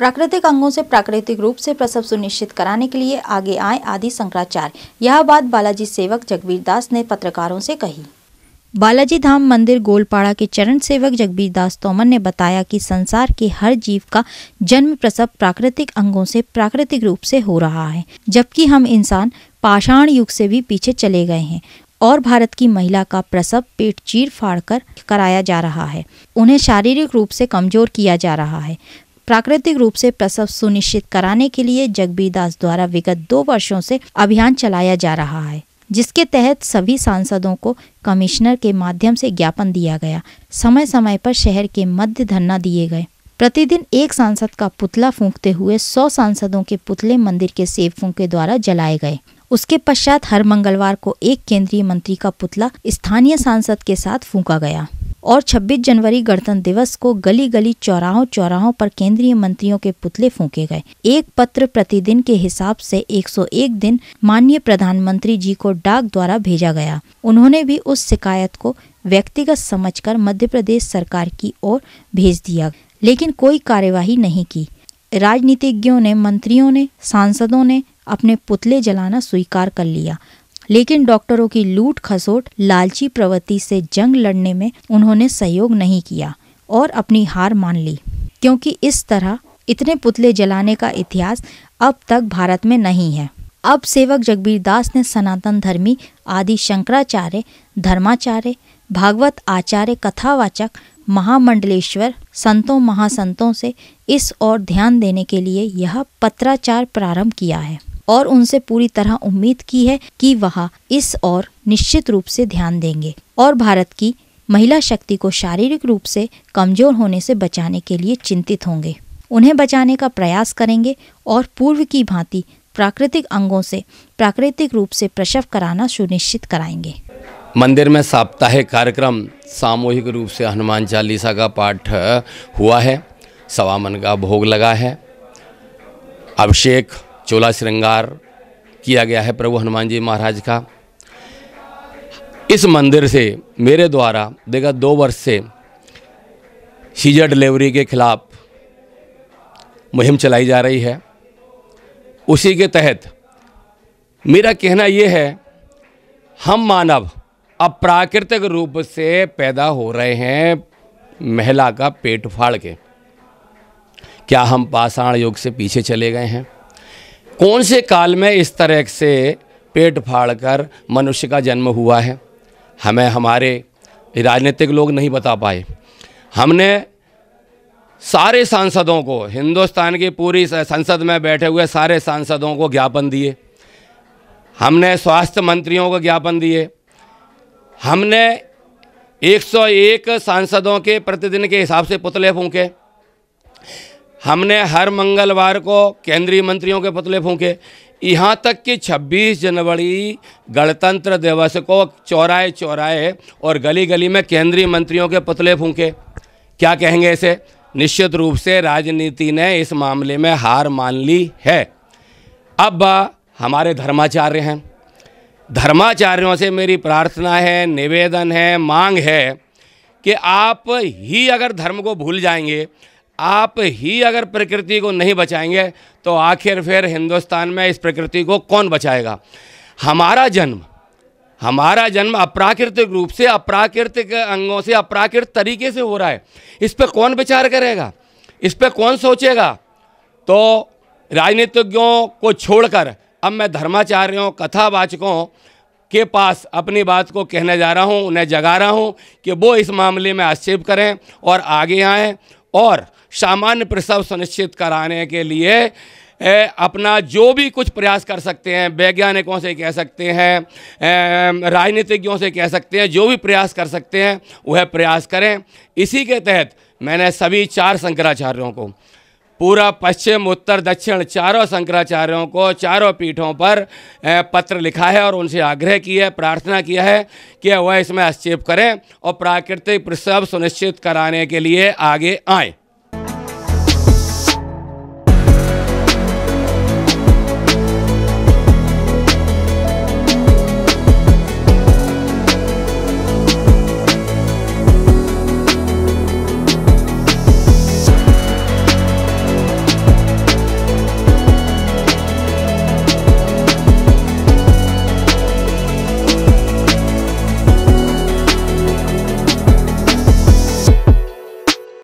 प्राकृतिक अंगों से प्राकृतिक रूप से प्रसव सुनिश्चित कराने के लिए आगे आए आदि शंकराचार्य यह बात बालाजी सेवक जगबीर दास ने पत्रकारों से कही बालाजी धाम मंदिर गोलपाड़ा के चरण सेवक जगबीर दास तोमर ने बताया कि संसार के हर जीव का जन्म प्रसव प्राकृतिक अंगों से प्राकृतिक रूप से हो रहा है जबकि हम इंसान पाषाण युग से भी पीछे चले गए हैं और भारत की महिला का प्रसव पेट चीर फाड़ कर कराया जा रहा है उन्हें शारीरिक रूप से कमजोर किया जा रहा है प्राकृतिक रूप से प्रसव सुनिश्चित कराने के लिए जगबीर दास द्वारा विगत दो वर्षों से अभियान चलाया जा रहा है जिसके तहत सभी सांसदों को कमिश्नर के माध्यम से ज्ञापन दिया गया समय समय पर शहर के मध्य धरना दिए गए प्रतिदिन एक सांसद का पुतला फूंकते हुए सौ सांसदों के पुतले मंदिर के सेवकों के द्वारा जलाए गए उसके पश्चात हर मंगलवार को एक केंद्रीय मंत्री का पुतला स्थानीय सांसद के साथ फूंका गया और 26 जनवरी गणतंत्र दिवस को गली गली चौराहों चौराहों पर केंद्रीय मंत्रियों के पुतले फूके गए एक पत्र प्रतिदिन के हिसाब से 101 दिन माननीय प्रधानमंत्री जी को डाक द्वारा भेजा गया उन्होंने भी उस शिकायत को व्यक्तिगत समझकर मध्य प्रदेश सरकार की ओर भेज दिया लेकिन कोई कार्यवाही नहीं की राजनीतिज्ञों ने मंत्रियों ने सांसदों ने अपने पुतले जलाना स्वीकार कर लिया लेकिन डॉक्टरों की लूट खसोट लालची प्रवृत्ति से जंग लड़ने में उन्होंने सहयोग नहीं किया और अपनी हार मान ली क्योंकि इस तरह इतने पुतले जलाने का इतिहास अब तक भारत में नहीं है अब सेवक जगबीर दास ने सनातन धर्मी आदि शंकराचार्य धर्माचार्य भागवत आचार्य कथावाचक महामंडलेश्वर संतों महासंतों से इस ओर ध्यान देने के लिए यह पत्राचार प्रारंभ किया है और उनसे पूरी तरह उम्मीद की है कि वह इस और निश्चित रूप से ध्यान देंगे और भारत की महिला शक्ति को शारीरिक रूप से कमजोर होने से बचाने के लिए चिंतित होंगे उन्हें बचाने का प्रयास करेंगे और पूर्व की भांति प्राकृतिक अंगों से प्राकृतिक रूप से प्रसव कराना सुनिश्चित कराएंगे मंदिर में साप्ताहिक कार्यक्रम सामूहिक रूप से हनुमान चालीसा का पाठ हुआ है सवामन का भोग लगा है अभिषेक चोला श्रृंगार किया गया है प्रभु हनुमान जी महाराज का इस मंदिर से मेरे द्वारा देखा दो वर्ष से सीजर डिलीवरी के खिलाफ मुहिम चलाई जा रही है उसी के तहत मेरा कहना यह है हम मानव अब प्राकृतिक रूप से पैदा हो रहे हैं महिला का पेट फाड़ के क्या हम पाषाण युग से पीछे चले गए हैं कौन से काल में इस तरह से पेट फाड़कर मनुष्य का जन्म हुआ है हमें हमारे राजनीतिक लोग नहीं बता पाए हमने सारे सांसदों को हिंदुस्तान की पूरी संसद में बैठे हुए सारे सांसदों को ज्ञापन दिए हमने स्वास्थ्य मंत्रियों को ज्ञापन दिए हमने 101 सांसदों के प्रतिदिन के हिसाब से पुतले फूके हमने हर मंगलवार को केंद्रीय मंत्रियों के पुतले फूके यहाँ तक कि 26 जनवरी गणतंत्र दिवस को चौराहे चौराहे और गली गली में केंद्रीय मंत्रियों के पुतले फूके क्या कहेंगे इसे निश्चित रूप से राजनीति ने इस मामले में हार मान ली है अब हमारे धर्माचार्य हैं धर्माचार्यों से मेरी प्रार्थना है निवेदन है मांग है कि आप ही अगर धर्म को भूल जाएंगे आप ही अगर प्रकृति को नहीं बचाएंगे तो आखिर फिर हिंदुस्तान में इस प्रकृति को कौन बचाएगा हमारा जन्म हमारा जन्म अप्राकृतिक रूप से अप्राकृतिक अंगों से अप्राकृतिक तरीके से हो रहा है इस पर कौन विचार करेगा इस पर कौन सोचेगा तो राजनीतिज्ञों को छोड़कर अब मैं धर्माचार्यों कथावाचकों के पास अपनी बात को कहने जा रहा हूँ उन्हें जगा रहा हूँ कि वो इस मामले में आक्षेप करें और आगे आएँ और सामान्य प्रसव सुनिश्चित कराने के लिए अपना जो भी कुछ प्रयास कर सकते हैं वैज्ञानिकों से कह सकते हैं राजनीतिज्ञों से कह सकते हैं जो भी प्रयास कर सकते हैं वह प्रयास करें इसी के तहत मैंने सभी चार शंकराचार्यों को पूरा पश्चिम उत्तर दक्षिण चारों शंकराचार्यों को चारों पीठों पर पत्र लिखा है और उनसे आग्रह किया है प्रार्थना किया है कि वह इसमें हस्तक्षेप करें और प्राकृतिक प्रसव सुनिश्चित कराने के लिए आगे आएँ